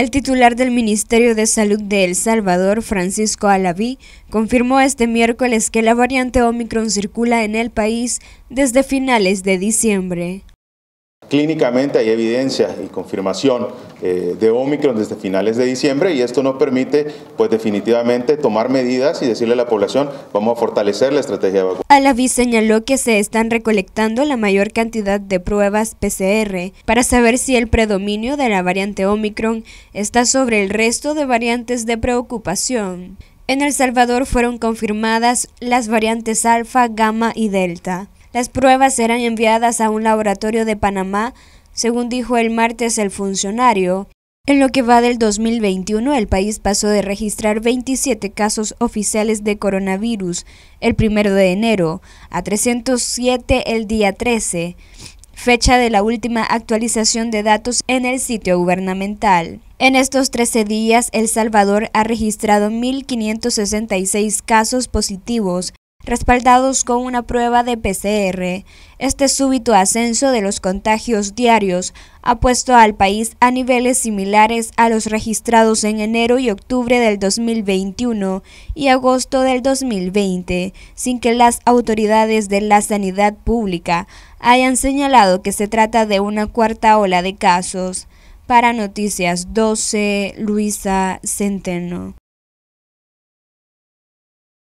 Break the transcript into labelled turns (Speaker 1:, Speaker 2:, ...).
Speaker 1: El titular del Ministerio de Salud de El Salvador, Francisco Alaví, confirmó este miércoles que la variante Omicron circula en el país desde finales de diciembre.
Speaker 2: Clínicamente hay evidencia y confirmación eh, de Omicron desde finales de diciembre y esto nos permite pues definitivamente tomar medidas y decirle a la población vamos a fortalecer la estrategia de vacunación.
Speaker 1: Alaví señaló que se están recolectando la mayor cantidad de pruebas PCR para saber si el predominio de la variante Omicron está sobre el resto de variantes de preocupación. En El Salvador fueron confirmadas las variantes alfa, gamma y delta. Las pruebas serán enviadas a un laboratorio de Panamá según dijo el martes el funcionario. En lo que va del 2021, el país pasó de registrar 27 casos oficiales de coronavirus el 1 de enero a 307 el día 13, fecha de la última actualización de datos en el sitio gubernamental. En estos 13 días, El Salvador ha registrado 1.566 casos positivos respaldados con una prueba de PCR. Este súbito ascenso de los contagios diarios ha puesto al país a niveles similares a los registrados en enero y octubre del 2021 y agosto del 2020, sin que las autoridades de la sanidad pública hayan señalado que se trata de una cuarta ola de casos.
Speaker 2: Para Noticias 12, Luisa Centeno.